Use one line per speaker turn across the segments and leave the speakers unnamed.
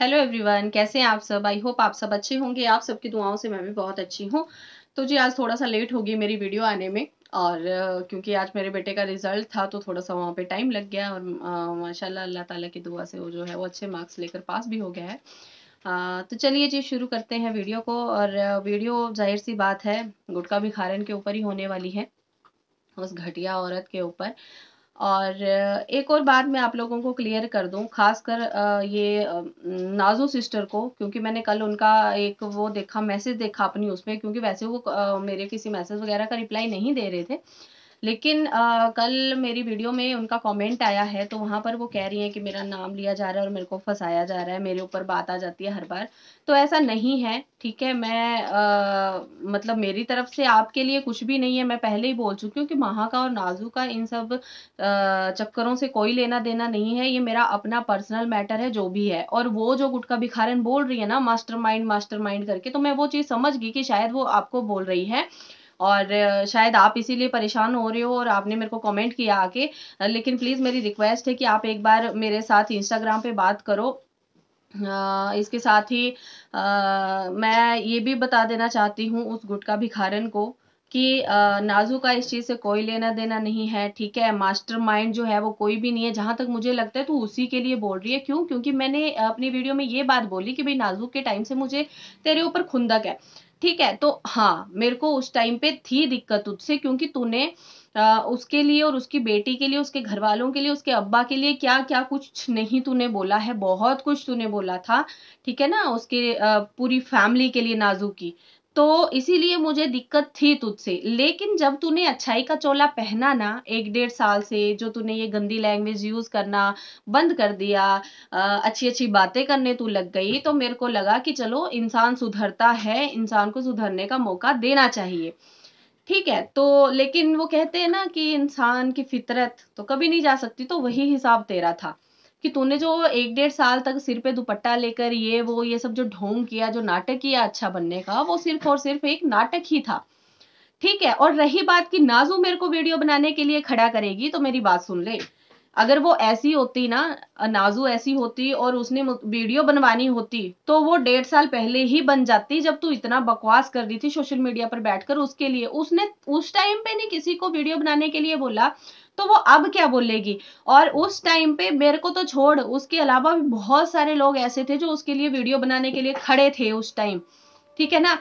hello everyone कैसे हैं आप सब आई होप आप सब अच्छे होंगे आप सबकी दुआओं से मैं भी बहुत अच्छी हूँ तो जी आज थोड़ा सा लेट होगी मेरी वीडियो आने में और क्योंकि आज मेरे बेटे का रिजल्ट था तो थोड़ा सा वहाँ पे टाइम लग गया और माशाल्लाह अल्लाह ताला की दुआ से वो जो है वो अच्छे मार्क्स लेकर पास भी हो गया है आ, तो चलिए जी शुरू करते हैं वीडियो को और वीडियो जाहिर सी बात है गुटका भिखारन के ऊपर ही होने वाली है उस घटिया औरत के ऊपर और एक और बात मैं आप लोगों को क्लियर कर दूं खासकर ये नाजो सिस्टर को क्योंकि मैंने कल उनका एक वो देखा मैसेज देखा अपनी उसमें क्योंकि वैसे वो मेरे किसी मैसेज वगैरह का रिप्लाई नहीं दे रहे थे लेकिन आ, कल मेरी वीडियो में उनका कमेंट आया है तो वहाँ पर वो कह रही हैं कि मेरा नाम लिया जा रहा है और मेरे को फंसाया जा रहा है मेरे ऊपर बात आ जाती है हर बार तो ऐसा नहीं है ठीक है मैं आ, मतलब मेरी तरफ से आपके लिए कुछ भी नहीं है मैं पहले ही बोल चुकी हूँ कि महा का और नाजू का इन सब चक्करों से कोई लेना देना नहीं है ये मेरा अपना पर्सनल मैटर है जो भी है और वो जो गुटका भिखारन बोल रही है ना मास्टर माइंड करके तो मैं वो चीज़ समझ गई कि शायद वो आपको बोल रही है और शायद आप इसीलिए परेशान हो रहे हो और आपने मेरे को कमेंट किया आके लेकिन प्लीज़ मेरी रिक्वेस्ट है कि आप एक बार मेरे साथ इंस्टाग्राम पे बात करो इसके साथ ही आ, मैं ये भी बता देना चाहती हूँ उस गुटका भिखारन को कि नाजू का इस चीज़ से कोई लेना देना नहीं है ठीक है मास्टरमाइंड जो है वो कोई भी नहीं है जहाँ तक मुझे लगता है तो उसी के लिए बोल रही है क्यों क्योंकि मैंने अपनी वीडियो में ये बात बोली कि भाई नाजू के टाइम से मुझे तेरे ऊपर खुंदक है ठीक है तो हाँ मेरे को उस टाइम पे थी दिक्कत उससे क्योंकि तूने उसके लिए और उसकी बेटी के लिए उसके घर वालों के लिए उसके अब्बा के लिए क्या क्या कुछ नहीं तूने बोला है बहुत कुछ तूने बोला था ठीक है ना उसके पूरी फैमिली के लिए नाजू की तो इसीलिए मुझे दिक्कत थी तुझसे लेकिन जब तूने अच्छाई का चोला पहना ना एक डेढ़ साल से जो तूने ये गंदी लैंग्वेज यूज करना बंद कर दिया अ, अच्छी अच्छी बातें करने तू लग गई तो मेरे को लगा कि चलो इंसान सुधरता है इंसान को सुधरने का मौका देना चाहिए ठीक है तो लेकिन वो कहते हैं ना कि इंसान की फितरत तो कभी नहीं जा सकती तो वही हिसाब तेरा था कि तूने जो एक डेढ़ साल तक सिर पे दुपट्टा लेकर ये वो ये सब जो ढोंग किया जो नाटक किया अच्छा बनने का वो सिर्फ और सिर्फ एक नाटक ही था ठीक है और रही बात कि नाजू मेरे को वीडियो बनाने के लिए खड़ा करेगी तो मेरी बात सुन ले अगर वो ऐसी होती ना नाजू ऐसी होती और उसने वीडियो बनवानी होती तो वो डेढ़ साल पहले ही बन जाती जब तू इतना बकवास कर रही थी सोशल मीडिया पर बैठकर उसके लिए उसने उस टाइम पे नहीं किसी को वीडियो बनाने के लिए बोला तो वो अब क्या बोलेगी और उस टाइम पे मेरे को तो छोड़ उसके अलावा भी बहुत सारे लोग ऐसे थे जो उसके लिए वीडियो बनाने के लिए खड़े थे उस टाइम ठीक है ना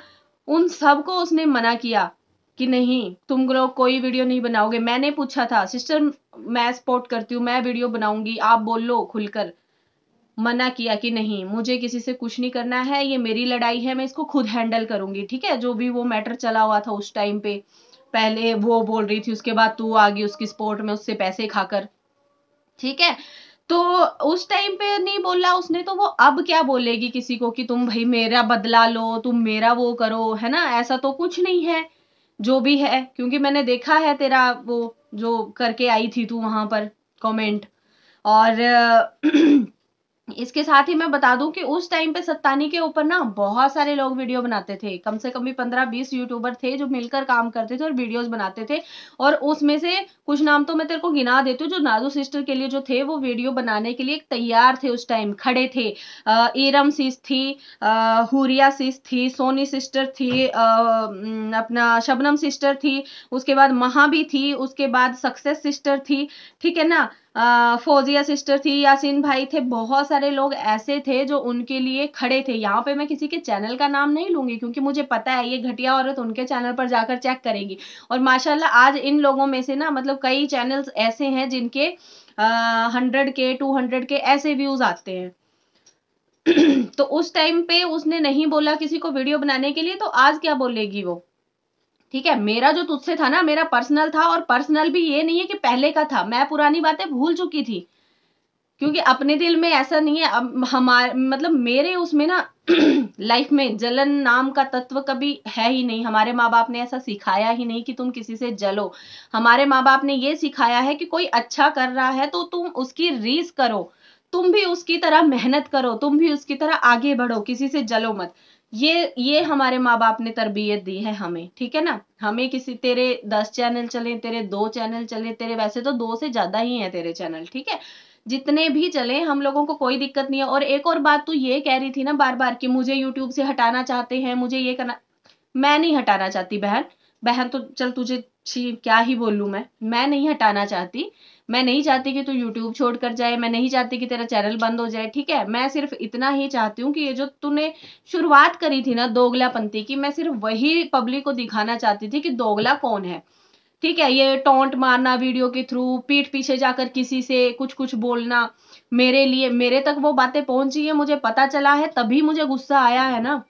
उन सबको उसने मना किया कि नहीं तुम लोग कोई वीडियो नहीं बनाओगे मैंने पूछा था सिस्टर मैं सपोर्ट करती हूँ मैं वीडियो बनाऊंगी आप बोल लो खुलकर मना किया कि नहीं मुझे किसी से कुछ नहीं करना है ये मेरी लड़ाई है मैं इसको खुद हैंडल करूंगी ठीक है जो भी वो मैटर चला हुआ था उस टाइम पे पहले वो बोल रही थी उसके बाद तू आ गई उसकी सपोर्ट में उससे पैसे खाकर ठीक है तो उस टाइम पे नहीं बोला उसने तो वो अब क्या बोलेगी किसी को कि तुम भाई मेरा बदला लो तुम मेरा वो करो है ना ऐसा तो कुछ नहीं है जो भी है क्योंकि मैंने देखा है तेरा वो जो करके आई थी तू वहाँ पर कमेंट और इसके साथ ही मैं बता दूं कि उस टाइम पे सत्तानी के ऊपर ना बहुत सारे लोग वीडियो बनाते थे कम से कम भी पंद्रह बीस यूट्यूबर थे जो मिलकर काम करते थे और वीडियोस बनाते थे और उसमें से कुछ नाम तो मैं तेरे को गिना देती हूँ जो नाजू सिस्टर के लिए जो थे वो वीडियो बनाने के लिए तैयार थे उस टाइम खड़े थे इरम सिस थी हुरिया सिस थी सोनी सिस्टर थी आ, अपना शबनम सिस्टर थी उसके बाद महा भी थी उसके बाद सक्सेस सिस्टर थी ठीक है ना फौजिया सिस्टर थी यासिन भाई थे बहुत सारे लोग ऐसे थे जो उनके लिए खड़े थे यहाँ पे मैं किसी के चैनल का नाम नहीं लूंगी क्योंकि मुझे पता है ये घटिया औरत उनके चैनल पर जाकर चेक करेगी और माशाल्लाह आज इन लोगों में से ना मतलब कई चैनल्स ऐसे हैं जिनके हंड्रेड के टू हंड्रेड के ऐसे व्यूज आते हैं तो उस टाइम पे उसने नहीं बोला किसी को वीडियो बनाने के लिए तो आज क्या बोलेगी वो ठीक है मेरा जो तुझसे था ना मेरा पर्सनल था और पर्सनल भी ये नहीं है कि पहले का था मैं पुरानी बातें भूल चुकी थी क्योंकि अपने दिल में ऐसा नहीं है अब हमारे मतलब मेरे उसमें ना लाइफ में जलन नाम का तत्व कभी है ही नहीं हमारे माँ बाप ने ऐसा सिखाया ही नहीं कि तुम किसी से जलो हमारे माँ बाप ने ये सिखाया है कि कोई अच्छा कर रहा है तो तुम उसकी रीस करो तुम भी उसकी तरह मेहनत करो तुम भी उसकी तरह आगे बढ़ो किसी से जलो मत ये ये हमारे माँ बाप ने तरबियत दी है हमें ठीक है ना हमें किसी तेरे दस चैनल चले तेरे दो चैनल चले तेरे वैसे तो दो से ज्यादा ही है तेरे चैनल ठीक है जितने भी चले हम लोगों को कोई दिक्कत नहीं है और एक और बात तो ये कह रही थी ना बार बार कि मुझे यूट्यूब से हटाना चाहते हैं मुझे ये करना मैं नहीं हटाना चाहती बहन बहन तो चल तुझे क्या ही बोलूँ मैं मैं नहीं हटाना चाहती मैं नहीं चाहती कि तू यूट्यूब छोड़ कर जाए मैं नहीं चाहती कि तेरा चैनल बंद हो जाए ठीक है मैं सिर्फ इतना ही चाहती हूँ कि ये जो तूने शुरुआत करी थी ना दोगला पंथी की मैं सिर्फ वही पब्लिक को दिखाना चाहती थी कि दोगला कौन है ठीक है ये टोंट मारना वीडियो के थ्रू पीठ पीछे जाकर किसी से कुछ कुछ बोलना मेरे लिए मेरे तक वो बातें पहुंची है मुझे पता चला है तभी मुझे गुस्सा आया है ना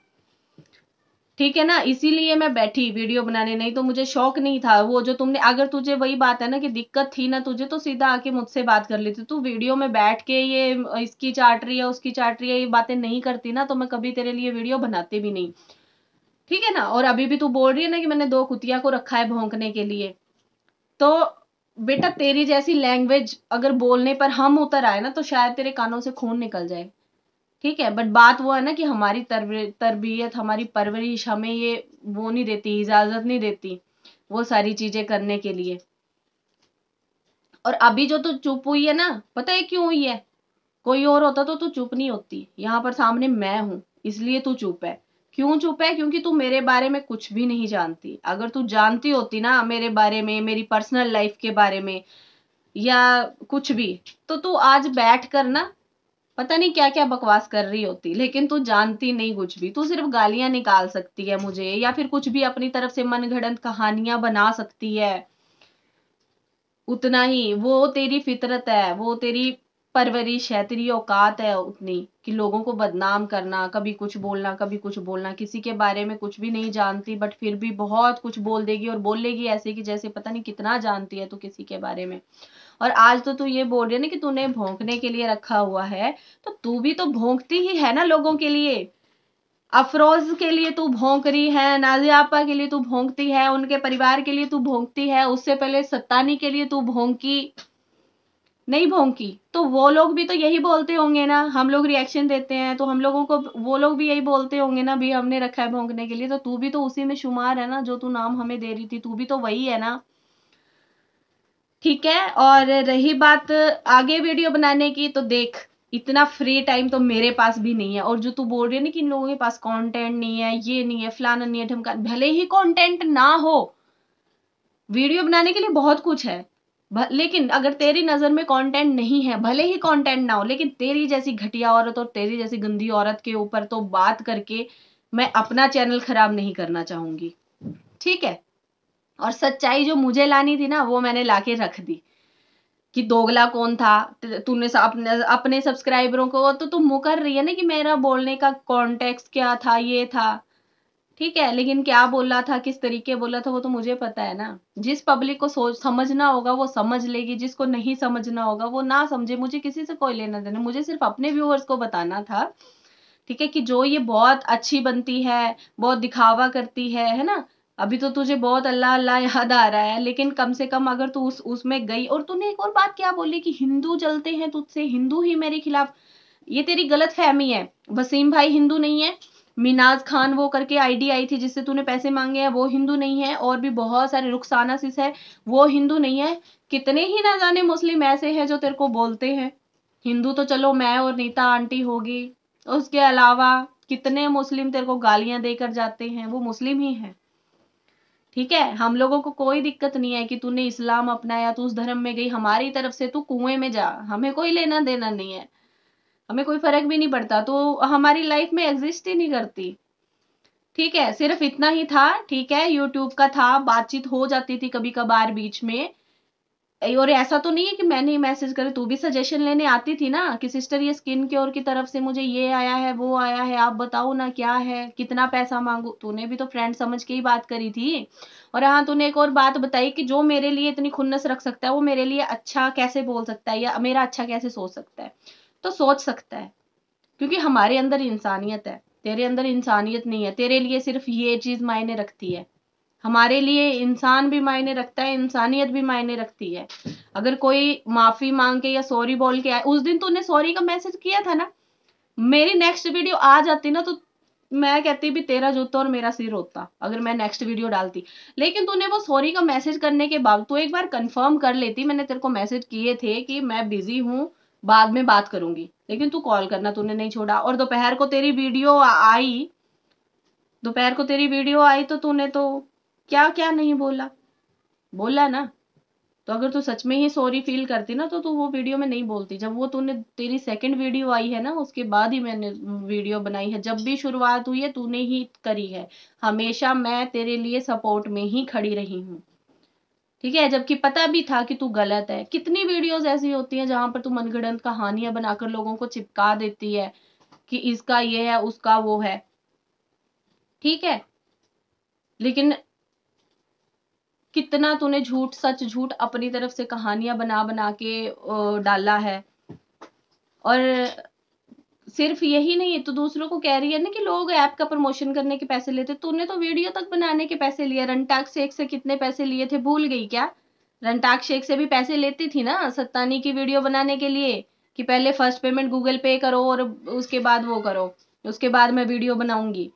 ठीक है ना इसीलिए मैं बैठी वीडियो बनाने नहीं तो मुझे शौक नहीं था वो जो तुमने अगर तुझे वही बात है ना कि दिक्कत थी ना तुझे तो सीधा आके मुझसे बात कर लेती तू वीडियो में बैठ के ये इसकी चाट रही है उसकी चाट रही है ये बातें नहीं करती ना तो मैं कभी तेरे लिए वीडियो बनाती भी नहीं ठीक है ना और अभी भी तू बोल रही है ना कि मैंने दो कुतिया को रखा है भोंकने के लिए तो बेटा तेरी जैसी लैंग्वेज अगर बोलने पर हम उतर आए ना तो शायद तेरे कानों से खून निकल जाए ठीक है बट बात वो है ना कि हमारी तरबियत हमारी परवरिश हमें ये वो नहीं देती इजाज़त नहीं देती वो सारी चीज़ें करने के लिए और अभी जो तो चुप हुई है ना पता है क्यों हुई है कोई और होता तो तू चुप नहीं होती यहाँ पर सामने मैं हूं इसलिए तू चुप है क्यों चुप है क्योंकि तू मेरे बारे में कुछ भी नहीं जानती अगर तू जानती होती ना मेरे बारे में मेरी पर्सनल लाइफ के बारे में या कुछ भी तो तू आज बैठ कर ना पता नहीं क्या क्या बकवास कर रही होती लेकिन तू जानती नहीं कुछ भी तू सिर्फ गालियां निकाल सकती है मुझे या फिर कुछ भी अपनी तरफ से मनगढ़ंत कहानियां बना सकती है उतना ही वो तेरी फितरत है वो तेरी परवरिश है तेरी औकात है उतनी कि लोगों को बदनाम करना कभी कुछ बोलना कभी कुछ बोलना किसी के बारे में कुछ भी नहीं जानती बट फिर भी बहुत कुछ बोल देगी और बोलेगी ऐसे कि जैसे पता नहीं कितना जानती है तू किसी के बारे में और आज तो तू ये बोल रही है ना कि तूने भोंकने के लिए रखा हुआ है तो तू भी तो भोंकती ही है ना लोगों के लिए अफरोज के लिए तू भोंक रही है नाजियापा आपा के लिए तू भोंकती है उनके परिवार के लिए तू भोंकती है उससे पहले सत्तानी के लिए तू भोंकी नहीं भोंकी तो वो लोग भी तो यही बोलते होंगे ना हम लोग रिएक्शन देते हैं तो हम लोगों को वो लोग भी यही बोलते होंगे ना भी हमने रखा है भोंकने के लिए तो तू भी तो उसी में शुमार है ना जो तू नाम हमें दे रही थी तू भी तो वही है ना ठीक है और रही बात आगे वीडियो बनाने की तो देख इतना फ्री टाइम तो मेरे पास भी नहीं है और जो तू बोल रही है ना कि इन लोगों के पास कंटेंट नहीं है ये नहीं है फलाना नहीं है ढमका भले ही कंटेंट ना हो वीडियो बनाने के लिए बहुत कुछ है लेकिन अगर तेरी नजर में कंटेंट नहीं है भले ही कंटेंट ना हो लेकिन तेरी जैसी घटिया औरत और तेरी जैसी गंदी औरत के ऊपर तो बात करके मैं अपना चैनल खराब नहीं करना चाहूंगी ठीक है और सच्चाई जो मुझे लानी थी ना वो मैंने लाके रख दी कि दोगला कौन था तूने अपने अपने सब्सक्राइबरों को तो तुम मुकर रही है ना कि मेरा बोलने का कॉन्टेक्स्ट क्या था ये था ठीक है लेकिन क्या बोला था किस तरीके बोला था वो तो मुझे पता है ना जिस पब्लिक को सोच समझना होगा वो समझ लेगी जिसको नहीं समझना होगा वो ना समझे मुझे किसी से कोई लेना देना मुझे सिर्फ अपने व्यूअर्स को बताना था ठीक है कि जो ये बहुत अच्छी बनती है बहुत दिखावा करती है है ना अभी तो तुझे बहुत अल्लाह अल्लाह याद आ रहा है लेकिन कम से कम अगर तू उस उसमें गई और तूने एक और बात क्या बोली कि हिंदू जलते हैं तुझसे हिंदू ही मेरे खिलाफ ये तेरी गलत फहमी है वसीम भाई हिंदू नहीं है मिनाज खान वो करके आईडी आई थी जिससे तूने पैसे मांगे हैं वो हिंदू नहीं है और भी बहुत सारे रुखसाना सिस है वो हिंदू नहीं है कितने ही ना जाने मुस्लिम ऐसे हैं जो तेरे को बोलते हैं हिंदू तो चलो मैं और नीता आंटी होगी उसके अलावा कितने मुस्लिम तेरे को गालियां देकर जाते हैं वो मुस्लिम ही हैं ठीक है हम लोगों को कोई दिक्कत नहीं है कि तूने इस्लाम अपनाया तू उस धर्म में गई हमारी तरफ से तू कुएं में जा हमें कोई लेना देना नहीं है हमें कोई फर्क भी नहीं पड़ता तो हमारी लाइफ में एग्जिस्ट ही नहीं करती ठीक है सिर्फ इतना ही था ठीक है यूट्यूब का था बातचीत हो जाती थी कभी कभार बीच में और ऐसा तो नहीं है कि मैंने ही मैसेज करे तू भी सजेशन लेने आती थी ना कि सिस्टर ये स्किन केयर की तरफ से मुझे ये आया है वो आया है आप बताओ ना क्या है कितना पैसा मांगू तूने भी तो फ्रेंड समझ के ही बात करी थी और हाँ तूने एक और बात बताई कि जो मेरे लिए इतनी खुन्नस रख सकता है वो मेरे लिए अच्छा कैसे बोल सकता है या मेरा अच्छा कैसे सोच सकता है तो सोच सकता है क्योंकि हमारे अंदर इंसानियत है तेरे अंदर इंसानियत नहीं है तेरे लिए सिर्फ ये चीज मायने रखती है हमारे लिए इंसान भी मायने रखता है इंसानियत भी मायने रखती है अगर कोई माफी मांग के या सॉरी बोल के आए उस दिन तूने तो सॉरी का मैसेज किया था ना मेरी नेक्स्ट वीडियो आ जाती ना तो मैं कहती भी तेरा जूता और मेरा सिर होता अगर मैं नेक्स्ट वीडियो डालती लेकिन तूने वो सॉरी का मैसेज करने के बाद तू एक बार कंफर्म कर लेती मैंने तेरे को मैसेज किए थे कि मैं बिजी हूँ बाद में बात करूंगी लेकिन तू कॉल करना तूने नहीं छोड़ा और दोपहर को तेरी वीडियो आई दोपहर को तेरी वीडियो आई तो तूने तो क्या क्या नहीं बोला बोला ना तो अगर तू सच में ही सॉरी फील करती ना तो तू वो वीडियो में नहीं बोलती जब वो तूने तेरी सेकंड वीडियो आई है ना उसके बाद ही मैंने वीडियो बनाई है जब भी शुरुआत हुई है तूने ही करी है हमेशा मैं तेरे लिए सपोर्ट में ही खड़ी रही हूँ ठीक है जबकि पता भी था कि तू गलत है कितनी वीडियोस ऐसी होती हैं जहां पर तू मनगढ़ंत कहानियां बनाकर लोगों को चिपका देती है कि इसका ये है उसका वो है ठीक है लेकिन कितना तूने झूठ सच झूठ अपनी तरफ से कहानियां बना बना के डाला है और सिर्फ यही नहीं है तो दूसरों को कह रही है ना कि लोग ऐप का प्रमोशन करने के पैसे लेते तूने तो वीडियो तक बनाने के पैसे लिए रनटाक शेख से कितने पैसे लिए थे भूल गई क्या रनटाक शेख से भी पैसे लेती थी ना सत्तानी की वीडियो बनाने के लिए कि पहले फर्स्ट पेमेंट गूगल पे करो और उसके बाद वो करो उसके बाद मैं वीडियो बनाऊंगी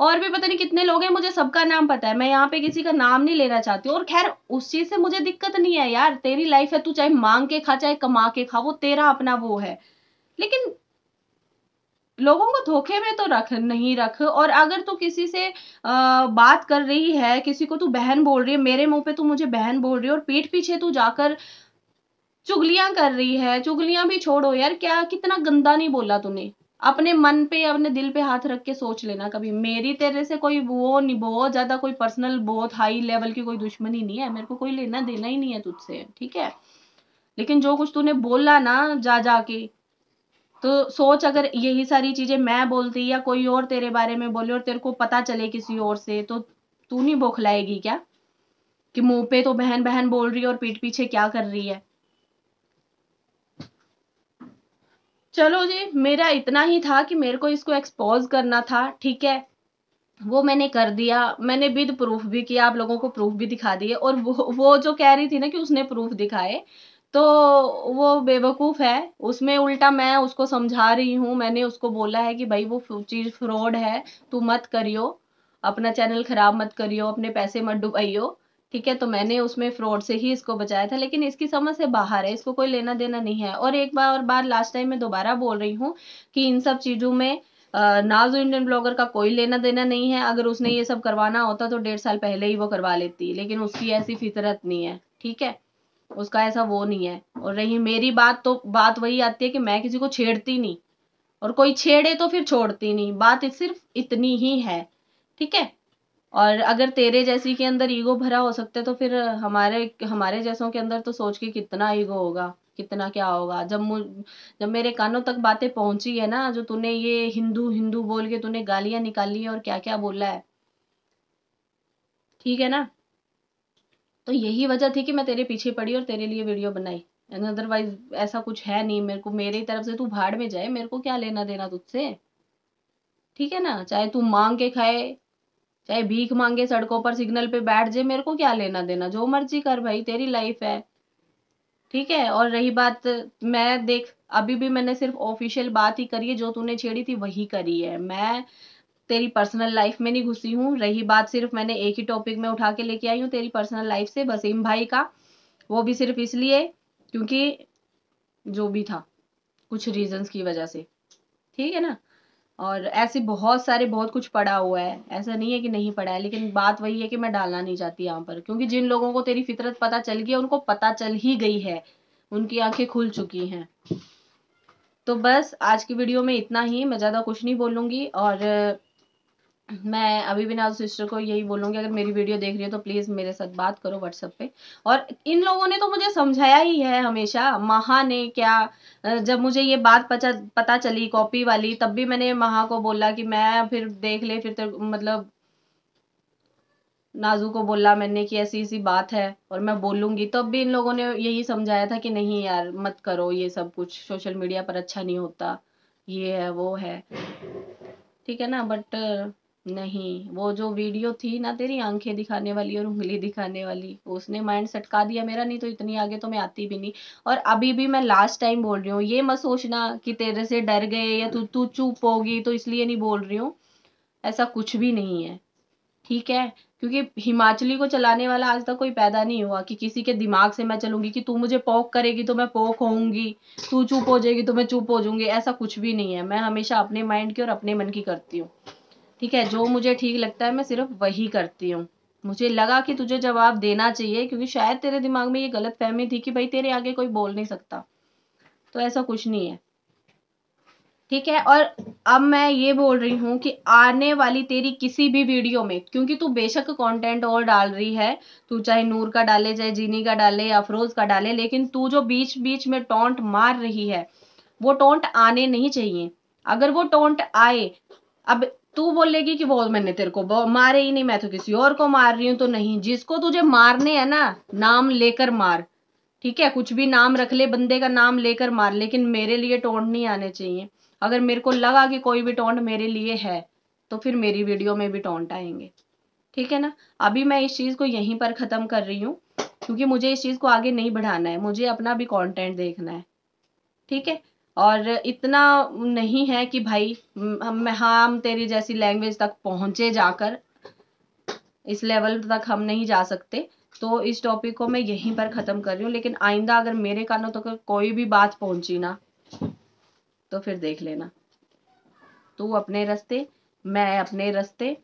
और भी पता नहीं कितने लोग हैं मुझे सबका नाम पता है मैं यहाँ पे किसी का नाम नहीं लेना चाहती और खैर उस चीज से मुझे दिक्कत नहीं है यार तेरी लाइफ है तू चाहे मांग के खा चाहे कमा के खा वो तेरा अपना वो है लेकिन लोगों को धोखे में तो रख नहीं रख और अगर तू किसी से आ, बात कर रही है किसी को तू बहन बोल रही है मेरे मुंह पे तू मुझे बहन बोल रही है और पीठ पीछे तू जाकर चुगलियां कर रही है चुगलियां भी छोड़ो यार क्या कितना गंदा नहीं बोला तूने अपने मन पे अपने दिल पे हाथ रख के सोच लेना कभी मेरी तेरे से कोई वो नहीं बहुत ज्यादा कोई पर्सनल बहुत हाई लेवल की कोई दुश्मनी नहीं है मेरे को कोई लेना देना ही नहीं है तुझसे ठीक है लेकिन जो कुछ तूने बोला ना जा जा के तो सोच अगर यही सारी चीजें मैं बोलती या कोई और तेरे बारे में बोले और तेरे को पता चले किसी और से तो तू नहीं बौखलाएगी क्या कि मुंह पे तो बहन बहन बोल रही है और पीठ पीछे क्या कर रही है चलो जी मेरा इतना ही था कि मेरे को इसको एक्सपोज करना था ठीक है वो मैंने कर दिया मैंने विद प्रूफ भी किया आप लोगों को प्रूफ भी दिखा दिए और वो वो जो कह रही थी ना कि उसने प्रूफ दिखाए तो वो बेवकूफ़ है उसमें उल्टा मैं उसको समझा रही हूँ मैंने उसको बोला है कि भाई वो चीज़ फ्रॉड है तू मत करियो अपना चैनल ख़राब मत करियो अपने पैसे मत डुबाइयो ठीक है तो मैंने उसमें फ्रॉड से ही इसको बचाया था लेकिन इसकी समझ से बाहर है इसको कोई लेना देना नहीं है और एक बार और बार लास्ट टाइम मैं दोबारा बोल रही हूँ कि इन सब चीज़ों में नाजो इंडियन ब्लॉगर का कोई लेना देना नहीं है अगर उसने ये सब करवाना होता तो डेढ़ साल पहले ही वो करवा लेती लेकिन उसकी ऐसी फितरत नहीं है ठीक है उसका ऐसा वो नहीं है और रही मेरी बात तो बात वही आती है कि मैं किसी को छेड़ती नहीं और कोई छेड़े तो फिर छोड़ती नहीं बात सिर्फ इतनी ही है ठीक है और अगर तेरे जैसी के अंदर ईगो भरा हो सकता है तो फिर हमारे हमारे जैसों के अंदर तो सोच के कितना ईगो होगा कितना क्या होगा जब जब मेरे कानों तक बातें पहुंची है ना जो तूने ये हिंदू हिंदू बोल के तूने गालियां निकाली है और क्या क्या बोला है ठीक है ना तो यही वजह थी कि मैं तेरे पीछे पड़ी और तेरे लिए वीडियो बनाई अदरवाइज ऐसा कुछ है नहीं मेरे को मेरी तरफ से तू भाड़ में जाए मेरे को क्या लेना देना तुझसे ठीक है ना चाहे तू मांग के खाए चाहे भीख मांगे सड़कों पर सिग्नल पे बैठ जाए मेरे को क्या लेना देना जो मर्जी कर भाई तेरी लाइफ है ठीक है और रही बात मैं देख अभी भी मैंने सिर्फ ऑफिशियल बात ही करी है जो तूने छेड़ी थी वही करी है मैं तेरी पर्सनल लाइफ में नहीं घुसी हूँ रही बात सिर्फ मैंने एक ही टॉपिक में उठा के लेके आई हूँ तेरी पर्सनल लाइफ से वसीम भाई का वो भी सिर्फ इसलिए क्योंकि जो भी था कुछ रीजंस की वजह से ठीक है ना और ऐसे बहुत सारे बहुत कुछ पड़ा हुआ है ऐसा नहीं है कि नहीं पढ़ा है लेकिन बात वही है कि मैं डालना नहीं चाहती यहाँ पर क्योंकि जिन लोगों को तेरी फितरत पता चल गई है उनको पता चल ही गई है उनकी आंखें खुल चुकी हैं तो बस आज की वीडियो में इतना ही मैं ज़्यादा कुछ नहीं बोलूँगी और मैं अभी भी नाजु सिस्टर को यही बोलूंगी अगर मेरी वीडियो देख रही हो तो प्लीज़ मेरे साथ बात करो व्हाट्सएप पे और इन लोगों ने तो मुझे समझाया ही है हमेशा महा ने क्या जब मुझे ये बात पता पता चली कॉपी वाली तब भी मैंने महा को बोला कि मैं फिर देख ले फिर तो मतलब नाजू को बोला मैंने कि ऐसी ऐसी बात है और मैं बोलूंगी तब भी इन लोगों ने यही समझाया था कि नहीं यार मत करो ये सब कुछ सोशल मीडिया पर अच्छा नहीं होता ये है वो है ठीक है ना बट नहीं वो जो वीडियो थी ना तेरी आंखें दिखाने वाली और उंगली दिखाने वाली उसने माइंड सटका दिया मेरा नहीं तो इतनी आगे तो मैं आती भी नहीं और अभी भी मैं लास्ट टाइम बोल रही हूँ ये मत सोचना कि तेरे से डर गए या तू तू चुप होगी तो इसलिए नहीं बोल रही हूँ ऐसा कुछ भी नहीं है ठीक है क्योंकि हिमाचली को चलाने वाला आज तक कोई पैदा नहीं हुआ कि किसी के दिमाग से मैं चलूंगी कि तू मुझे पोक करेगी तो मैं पोक होऊंगी तू चुप हो जाएगी तो मैं चुप हो जाऊंगी ऐसा कुछ भी नहीं है मैं हमेशा अपने माइंड की और अपने मन की करती हूँ ठीक है जो मुझे ठीक लगता है मैं सिर्फ वही करती हूँ मुझे लगा कि तुझे जवाब देना चाहिए क्योंकि शायद तेरे दिमाग में ये गलत फहमी थी कि भाई तेरे आगे कोई बोल नहीं सकता तो ऐसा कुछ नहीं है ठीक है और अब मैं ये बोल रही हूँ कि आने वाली तेरी किसी भी वीडियो में क्योंकि तू बेशक कंटेंट और डाल रही है तू चाहे नूर का डाले चाहे जीनी का डाले या अफरोज का डाले लेकिन तू जो बीच बीच में टोंट मार रही है वो टोंट आने नहीं चाहिए अगर वो टोंट आए अब तू बोलेगी कि वो मैंने तेरे को मारे ही नहीं मैं तो किसी और को मार रही हूँ तो नहीं जिसको तुझे मारने है ना नाम लेकर मार ठीक है कुछ भी नाम रख ले बंदे का नाम लेकर मार लेकिन मेरे लिए टोंड नहीं आने चाहिए अगर मेरे को लगा कि कोई भी टोंड मेरे लिए है तो फिर मेरी वीडियो में भी टोंट आएंगे ठीक है ना अभी मैं इस चीज़ को यहीं पर ख़त्म कर रही हूँ क्योंकि मुझे इस चीज़ को आगे नहीं बढ़ाना है मुझे अपना भी कॉन्टेंट देखना है ठीक है और इतना नहीं है कि भाई हम हाँ, हम तेरी जैसी लैंग्वेज तक पहुंचे जाकर इस लेवल तक हम नहीं जा सकते तो इस टॉपिक को मैं यहीं पर ख़त्म कर रही हूँ लेकिन आइंदा अगर मेरे कानों तक तो कोई भी बात पहुंची ना तो फिर देख लेना तू अपने रास्ते मैं अपने रास्ते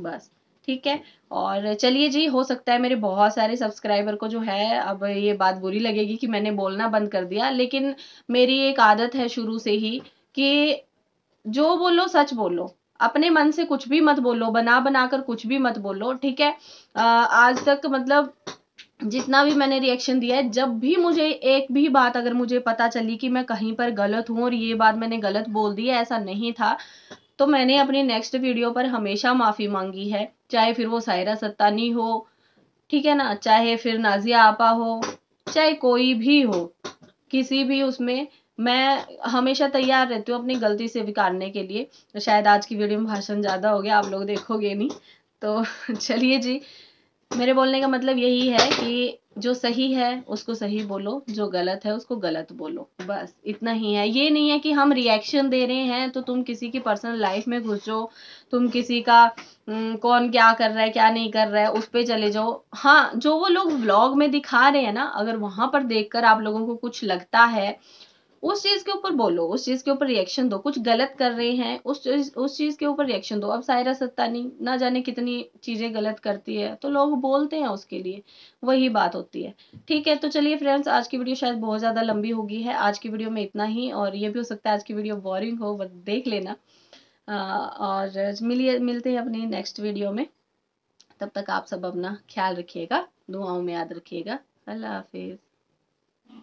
बस ठीक है और चलिए जी हो सकता है मेरे बहुत सारे सब्सक्राइबर को जो है अब ये बात बुरी लगेगी कि मैंने बोलना बंद कर दिया लेकिन मेरी एक आदत है शुरू से ही कि जो बोलो सच बोलो अपने मन से कुछ भी मत बोलो बना बना कर कुछ भी मत बोलो ठीक है आ, आज तक मतलब जितना भी मैंने रिएक्शन दिया है जब भी मुझे एक भी बात अगर मुझे पता चली कि मैं कहीं पर गलत हूँ और ये बात मैंने गलत बोल दी है ऐसा नहीं था तो मैंने अपनी नेक्स्ट वीडियो पर हमेशा माफ़ी मांगी है चाहे फिर वो सायरा सत्तानी हो ठीक है ना चाहे फिर नाजिया आपा हो चाहे कोई भी हो किसी भी उसमें मैं हमेशा तैयार रहती हूँ अपनी गलती से विकारने के लिए शायद आज की वीडियो में भाषण ज़्यादा हो गया आप लोग देखोगे नहीं तो चलिए जी मेरे बोलने का मतलब यही है कि जो सही है उसको सही बोलो जो गलत है उसको गलत बोलो बस इतना ही है ये नहीं है कि हम रिएक्शन दे रहे हैं तो तुम किसी की पर्सनल लाइफ में घुसो तुम किसी का हम्म, कौन क्या कर रहा है क्या नहीं कर रहा है उस पर चले जाओ हाँ जो वो लोग व्लॉग में दिखा रहे हैं ना अगर वहां पर देखकर आप लोगों को कुछ लगता है उस चीज के ऊपर बोलो उस चीज के ऊपर रिएक्शन दो कुछ गलत कर रहे हैं उस चीज उस चीज के ऊपर रिएक्शन दो अब सायरा सत्तानी ना जाने कितनी चीजें गलत करती है तो लोग बोलते हैं उसके लिए वही बात होती है ठीक है तो चलिए फ्रेंड्स आज की वीडियो शायद बहुत ज्यादा लंबी होगी है आज की वीडियो में इतना ही और ये भी हो सकता है आज की वीडियो बोरिंग हो बट देख लेना और मिलिए मिलते हैं अपनी नेक्स्ट वीडियो में तब तक आप सब अपना ख्याल रखिएगा दुआओं में याद रखिएगा अल्लाह हाफिज़